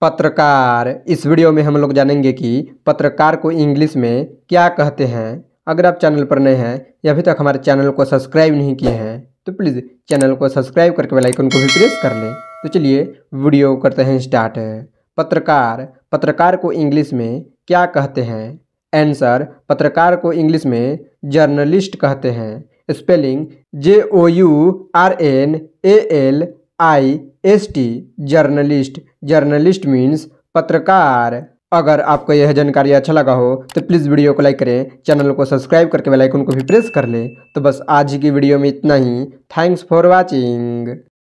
पत्रकार इस वीडियो में हम लोग जानेंगे कि पत्रकार को इंग्लिश में क्या कहते हैं अगर आप चैनल पर नए हैं या अभी तक हमारे चैनल को सब्सक्राइब नहीं किए हैं तो प्लीज़ चैनल को सब्सक्राइब करके बेल आइकन को भी प्रेस कर लें तो चलिए वीडियो करते हैं स्टार्ट पत्रकार पत्रकार को इंग्लिश में क्या कहते हैं एंसर पत्रकार को इंग्लिश में जर्नलिस्ट कहते हैं spelling J O U R N A L I S T journalist journalist means पत्रकार अगर आपको यह जानकारी अच्छा लगा हो तो प्लीज़ वीडियो को लाइक करें चैनल को सब्सक्राइब करके बेल आइकन को भी प्रेस कर लें तो बस आज की वीडियो में इतना ही थैंक्स फॉर वाचिंग